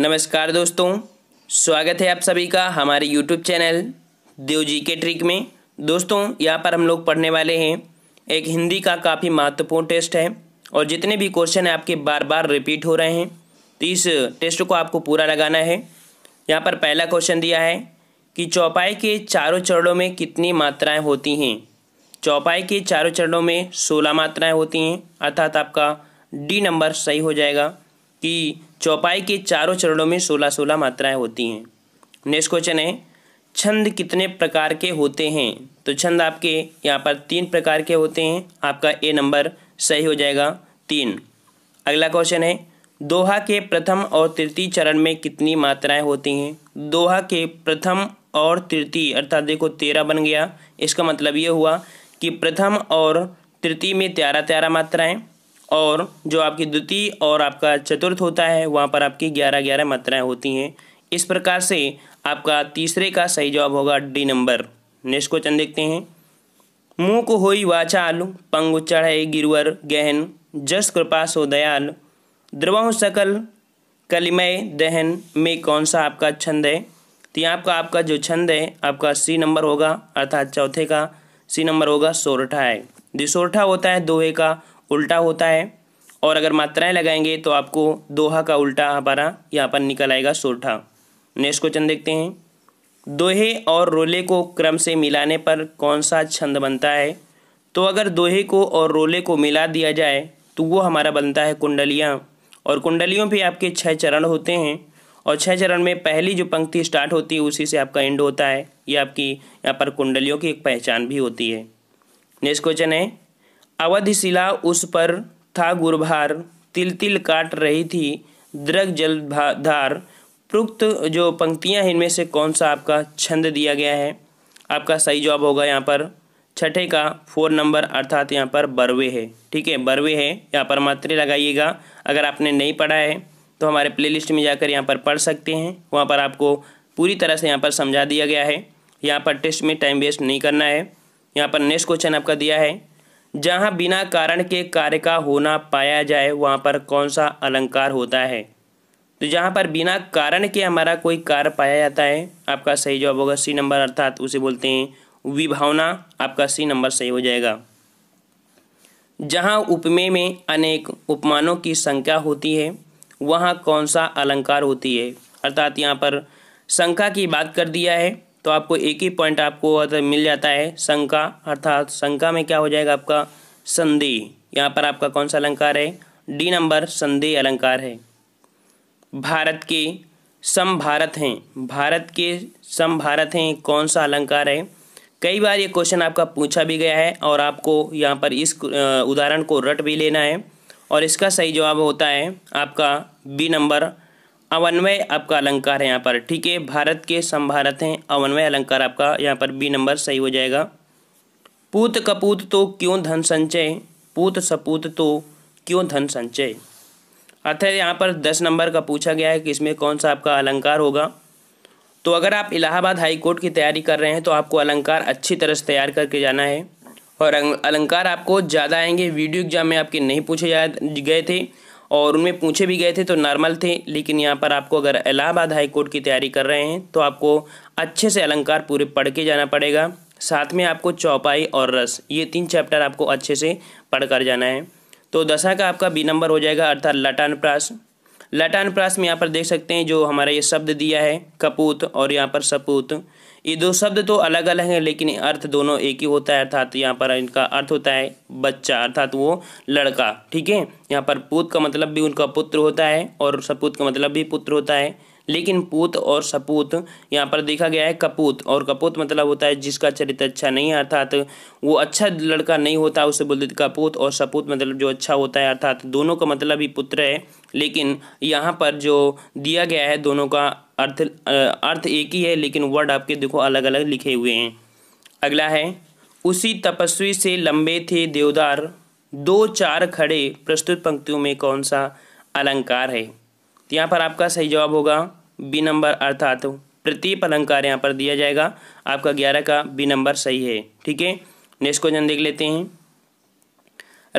नमस्कार दोस्तों स्वागत है आप सभी का हमारे यूट्यूब चैनल देव जी के ट्रिक में दोस्तों यहाँ पर हम लोग पढ़ने वाले हैं एक हिंदी का काफ़ी महत्वपूर्ण टेस्ट है और जितने भी क्वेश्चन आपके बार बार रिपीट हो रहे हैं तो इस टेस्ट को आपको पूरा लगाना है यहाँ पर पहला क्वेश्चन दिया है कि चौपाई के चारों चरणों में कितनी मात्राएँ होती हैं चौपाई के चारों चरणों में सोलह मात्राएँ होती हैं अर्थात आपका डी नंबर सही हो जाएगा कि चौपाई के चारों चरणों में सोलह सोलह मात्राएं होती हैं नेक्स्ट क्वेश्चन है छंद कितने प्रकार के होते हैं तो छंद आपके यहाँ पर तीन प्रकार के होते हैं आपका ए नंबर सही हो जाएगा तीन अगला क्वेश्चन है दोहा के प्रथम और तृतीय चरण में कितनी मात्राएं होती हैं दोहा के प्रथम और तृतीय अर्थात देखो तेरह बन गया इसका मतलब ये हुआ कि प्रथम और तृतीय में त्यारह त्यारह मात्राएं और जो आपकी द्वितीय और आपका चतुर्थ होता है वहाँ पर आपकी ग्यारह ग्यारह मात्राएँ होती हैं इस प्रकार से आपका तीसरे का सही जवाब होगा डी नंबर नेक्स्ट क्वेश्चन देखते हैं मुँह को हो वाचाल पंग चढ़े गिरवर गहन जस कृपा सो दयाल द्रवह सकल कलिमय दहन में कौन सा आपका छंद है तो यहाँ आपका आपका जो छंद है आपका सी नंबर होगा अर्थात चौथे का सी नंबर होगा सोरठा है जो सोरठा होता है दोहे का उल्टा होता है और अगर मात्राएं लगाएंगे तो आपको दोहा का उल्टा हमारा यहाँ पर निकल आएगा सोठा नेक्स्ट क्वेश्चन देखते हैं दोहे और रोले को क्रम से मिलाने पर कौन सा छंद बनता है तो अगर दोहे को और रोले को मिला दिया जाए तो वो हमारा बनता है कुंडलियाँ और कुंडलियों पर आपके छः चरण होते हैं और छः चरण में पहली जो पंक्ति स्टार्ट होती है उसी से आपका एंड होता है ये आपकी यहाँ पर कुंडलियों की एक पहचान भी होती है नेक्स्ट क्वेश्चन है अवधिशिला उस पर था गुरभार तिल तिल काट रही थी द्रग धार प्रुक्त जो पंक्तियां हैं इनमें से कौन सा आपका छंद दिया गया है आपका सही जवाब होगा यहाँ पर छठे का फोर नंबर अर्थात यहाँ पर बरवे है ठीक है बरवे है यहाँ पर मात्रे लगाइएगा अगर आपने नहीं पढ़ा है तो हमारे प्लेलिस्ट में जाकर यहाँ पर पढ़ सकते हैं वहाँ पर आपको पूरी तरह से यहाँ पर समझा दिया गया है यहाँ पर टेस्ट में टाइम वेस्ट नहीं करना है यहाँ पर नेक्स्ट क्वेश्चन आपका दिया है जहाँ बिना कारण के कार्य का होना पाया जाए वहाँ पर कौन सा अलंकार होता है तो जहाँ पर बिना कारण के हमारा कोई कार्य पाया जाता है आपका सही जवाब होगा सी नंबर अर्थात उसे बोलते हैं विभावना आपका सी नंबर सही हो जाएगा जहाँ उपमेय में अनेक उपमानों की संख्या होती है वहाँ कौन सा अलंकार होती है अर्थात यहाँ पर संख्या की बात कर दिया है तो आपको एक ही पॉइंट आपको मिल जाता है शंका अर्थात शंका में क्या हो जाएगा आपका संधि यहाँ पर आपका कौन सा अलंकार है डी नंबर संधि अलंकार है भारत के सम भारत हैं भारत के सम भारत हैं कौन सा अलंकार है कई बार ये क्वेश्चन आपका पूछा भी गया है और आपको यहाँ पर इस उदाहरण को रट भी लेना है और इसका सही जवाब होता है आपका बी नंबर अवन्वय आपका अलंकार है यहाँ पर ठीक है भारत के संभारत हैं अवन्वय अलंकार आपका यहाँ पर बी नंबर सही हो जाएगा पूत कपूत तो क्यों धन संचय पूत सपूत तो क्यों धन संचय अतः यहाँ पर दस नंबर का पूछा गया है कि इसमें कौन सा आपका अलंकार होगा तो अगर आप इलाहाबाद हाई कोर्ट की तैयारी कर रहे हैं तो आपको अलंकार अच्छी तरह से तैयार करके जाना है और अं-, अलंकार आपको ज़्यादा आएंगे वीडियो एग्जाम में आपके नहीं पूछे जा गए थे और उनमें पूछे भी गए थे तो नॉर्मल थे लेकिन यहाँ पर आपको अगर इलाहाबाद हाई कोर्ट की तैयारी कर रहे हैं तो आपको अच्छे से अलंकार पूरे पढ़ के जाना पड़ेगा साथ में आपको चौपाई और रस ये तीन चैप्टर आपको अच्छे से पढ़ कर जाना है तो दशा का आपका बी नंबर हो जाएगा अर्थात लटानप्रास लटानप्रास में यहाँ पर देख सकते हैं जो हमारा ये शब्द दिया है कपूत और यहाँ पर सपूत ये दो शब्द तो अलग अलग हैं लेकिन अर्थ दोनों एक ही होता है अर्थात यहाँ पर इनका अर्थ होता है बच्चा अर्थात वो लड़का ठीक है यहाँ पर पूत का मतलब भी उनका पुत्र होता है और सपूत का मतलब भी पुत्र होता है लेकिन पूत और सपूत यहाँ पर देखा गया है कपूत और कपूत मतलब होता है जिसका चरित्र अच्छा नहीं है अर्थात वो अच्छा लड़का नहीं होता उसे बोलते कपूत और सपूत मतलब जो अच्छा होता है अर्थात दोनों का मतलब ही पुत्र है लेकिन यहाँ पर जो दिया गया है दोनों का अर्थ अर्थ एक ही है लेकिन वर्ड आपके देखो अलग अलग लिखे हुए हैं अगला है उसी तपस्वी से लंबे थे देवदार दो चार खड़े प्रस्तुत पंक्तियों में कौन सा अलंकार है तो यहाँ पर आपका सही जवाब होगा बी नंबर अर्थात प्रतीप अलंकार यहाँ पर दिया जाएगा आपका ग्यारह का बी नंबर सही है ठीक है नेक्स्ट क्वेश्चन देख लेते हैं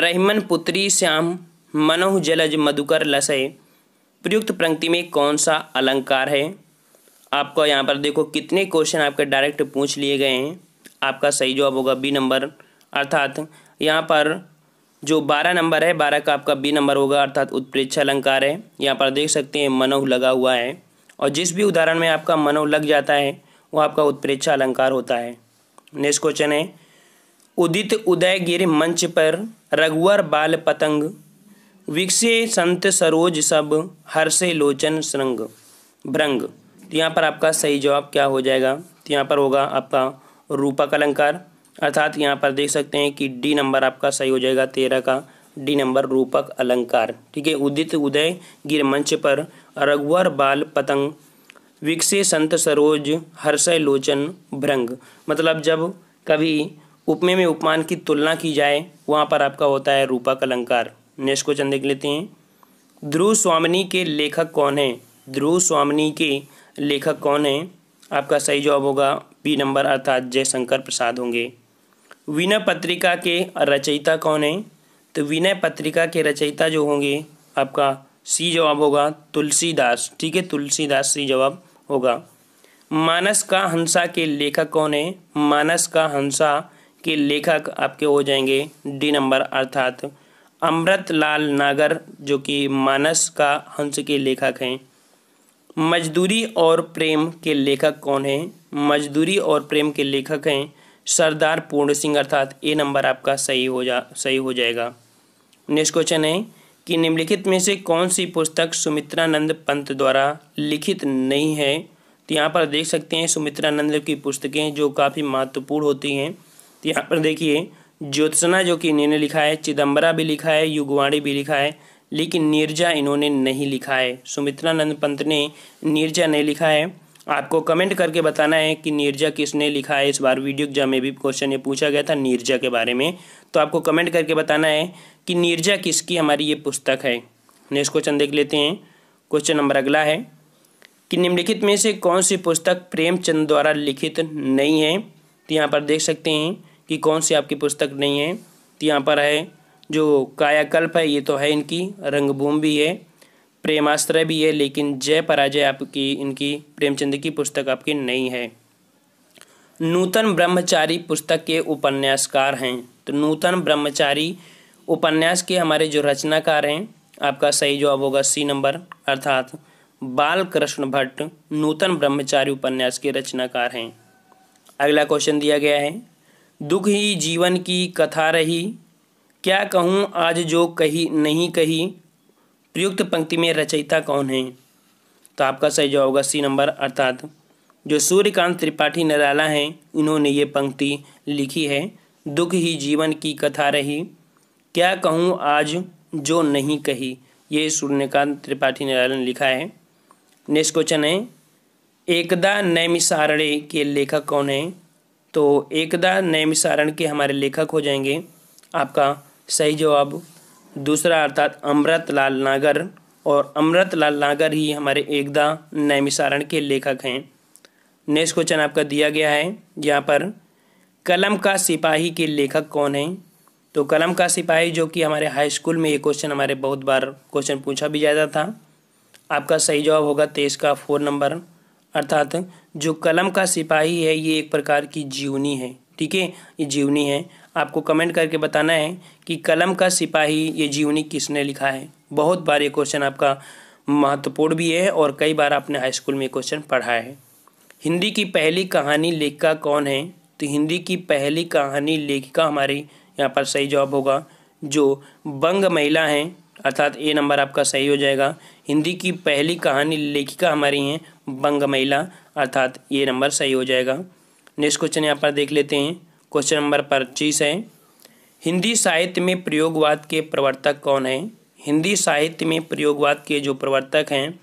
रहमन पुत्री श्याम मनोह जलज मधुकर लसय प्रयुक्त पंक्ति में कौन सा अलंकार है आपको यहाँ पर देखो कितने क्वेश्चन आपके डायरेक्ट पूछ लिए गए हैं आपका सही जवाब होगा बी नंबर अर्थात यहाँ पर जो बारह नंबर है बारह का आपका बी नंबर होगा अर्थात उत्प्रेक्षा अलंकार है यहाँ पर देख सकते हैं मनोह लगा हुआ है और जिस भी उदाहरण में आपका मनोह लग जाता है वो आपका उत्प्रेक्षा अलंकार होता है नेक्स्ट क्वेश्चन है उदित उदयगिर मंच पर रघुवर बाल पतंग विकसे संत सरोज सब हर्षे लोचन श्रृंग भ्रंग तो यहाँ पर आपका सही जवाब क्या हो जाएगा तो यहाँ पर होगा आपका रूपक अलंकार अर्थात यहाँ पर देख सकते हैं कि डी नंबर आपका सही हो जाएगा तेरह का डी नंबर रूपक अलंकार ठीक है उदित उदय गिर मंच पर रघुवर बाल पतंग विकसे संत सरोज हर्षय लोचन भ्रंग मतलब जब कभी उपमे में उपमान की तुलना की जाए वहाँ पर आपका होता है रूपक अलंकार नेक्स्ट क्वेश्चन देख लेते हैं ध्रुव स्वामिनी के लेखक कौन हैं ध्रुव स्वामिनी के लेखक कौन है आपका सही जवाब होगा बी नंबर अर्थात जयशंकर प्रसाद होंगे विनय पत्रिका के रचयिता कौन है तो विनय पत्रिका के रचयिता जो होंगे आपका सी जवाब होगा तुलसीदास ठीक है तुलसीदास सी जवाब होगा मानस का हंसा के लेखक कौन है मानस का हंसा के लेखक आपके हो जाएंगे डी नंबर अर्थात अमृत लाल नागर जो कि मानस का हंस के लेखक हैं मजदूरी और प्रेम के लेखक कौन हैं मजदूरी और प्रेम के लेखक हैं सरदार पूर्ण सिंह अर्थात ए नंबर आपका सही हो जा सही हो जाएगा नेक्स्ट क्वेश्चन है कि निम्नलिखित में से कौन सी पुस्तक सुमित्रानंद पंत द्वारा लिखित नहीं है तो यहाँ पर देख सकते हैं सुमित्रानंद की पुस्तकें जो काफ़ी महत्वपूर्ण होती हैं तो यहाँ पर देखिए ज्योत्सना जो कि इन्होंने लिखा है चिदम्बरा भी लिखा है युगवाणी भी लिखा है लेकिन नीरजा इन्होंने नहीं लिखा है सुमित्रानंद पंत ने नीरजा नहीं लिखा है आपको कमेंट करके बताना है कि नीरजा किसने लिखा है इस बार वीडियो एग्जाम में भी क्वेश्चन ये पूछा गया था नीरजा के बारे में तो आपको कमेंट करके बताना है कि नीरजा किसकी हमारी ये पुस्तक है नेक्स्ट क्वेश्चन देख लेते हैं क्वेश्चन नंबर अगला है कि निम्नलिखित में से कौन सी पुस्तक प्रेमचंद द्वारा लिखित नहीं है तो यहाँ पर देख सकते हैं कि कौन सी आपकी पुस्तक नहीं है तो यहाँ पर है जो कायाकल्प है ये तो है इनकी रंगभूमि भी है प्रेमास्त्र भी है लेकिन जय पराजय आपकी इनकी प्रेमचंद की पुस्तक आपकी नहीं है नूतन ब्रह्मचारी पुस्तक के उपन्यासकार हैं तो नूतन ब्रह्मचारी उपन्यास के हमारे जो रचनाकार हैं आपका सही जवाब होगा सी नंबर अर्थात बाल कृष्ण भट्ट नूतन ब्रह्मचारी उपन्यास के रचनाकार हैं अगला क्वेश्चन दिया गया है दुख ही जीवन की कथा रही क्या कहूँ आज जो कही नहीं कही प्रयुक्त पंक्ति में रचयिता कौन है तो आपका सही जवाब होगा सी नंबर अर्थात जो सूर्यकांत त्रिपाठी निराला हैं इन्होंने ये पंक्ति लिखी है दुख ही जीवन की कथा रही क्या कहूँ आज जो नहीं कही ये सूर्यकांत त्रिपाठी निराला ने लिखा है नेक्स्ट क्वेश्चन है एकदा नैमिसारणे के लेखक कौन हैं तो एकदा नैमिसारण के हमारे लेखक हो जाएंगे आपका सही जवाब दूसरा अर्थात अमृत लाल नागर और अमृत लाल नागर ही हमारे एकदा नैमिसारण के लेखक हैं नेक्स्ट क्वेश्चन आपका दिया गया है यहाँ पर कलम का सिपाही के लेखक कौन है तो कलम का सिपाही जो कि हमारे हाई स्कूल में ये क्वेश्चन हमारे बहुत बार क्वेश्चन पूछा भी जाता था आपका सही जवाब होगा तेईस का फोर नंबर अर्थात जो कलम का सिपाही है ये एक प्रकार की जीवनी है ठीक है ये जीवनी है आपको कमेंट करके बताना है कि कलम का सिपाही ये जीवनी किसने लिखा है बहुत बार ये क्वेश्चन आपका महत्वपूर्ण भी है और कई बार आपने हाई स्कूल में क्वेश्चन पढ़ा है हिंदी की पहली कहानी लेखिका कौन है तो हिंदी की पहली कहानी लेखिका हमारी यहाँ पर सही जवाब होगा जो बंग महिला हैं अर्थात ए नंबर आपका सही हो जाएगा हिंदी की पहली कहानी लेखिका हमारी हैं बंग महिला अर्थात ये नंबर सही हो जाएगा नेक्स्ट क्वेश्चन यहाँ पर देख लेते हैं क्वेश्चन नंबर पच्चीस है हिंदी साहित्य में प्रयोगवाद के प्रवर्तक कौन है हिंदी साहित्य में प्रयोगवाद के जो प्रवर्तक हैं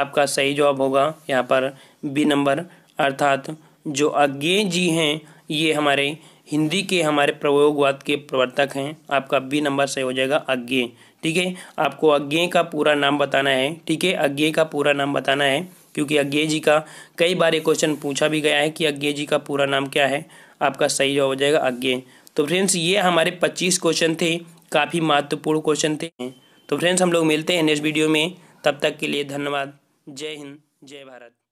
आपका सही जवाब होगा यहाँ पर बी नंबर अर्थात जो अज्ञे जी हैं ये हमारे हिंदी के हमारे प्रयोगवाद के प्रवर्तक हैं आपका बी नंबर सही हो जाएगा अज्ञे ठीक है आपको अज्ञे का पूरा नाम बताना है ठीक है अज्ञे का पूरा नाम बताना है क्योंकि अज्ञे जी का कई बार ये क्वेश्चन पूछा भी गया है कि अज्ञे जी का पूरा नाम क्या है आपका सही जवाब हो जाएगा अज्ञे तो फ्रेंड्स ये हमारे पच्चीस क्वेश्चन थे काफ़ी महत्वपूर्ण क्वेश्चन थे तो फ्रेंड्स हम लोग मिलते हैं नेक्स्ट वीडियो में तब तक के लिए धन्यवाद जय हिंद जय भारत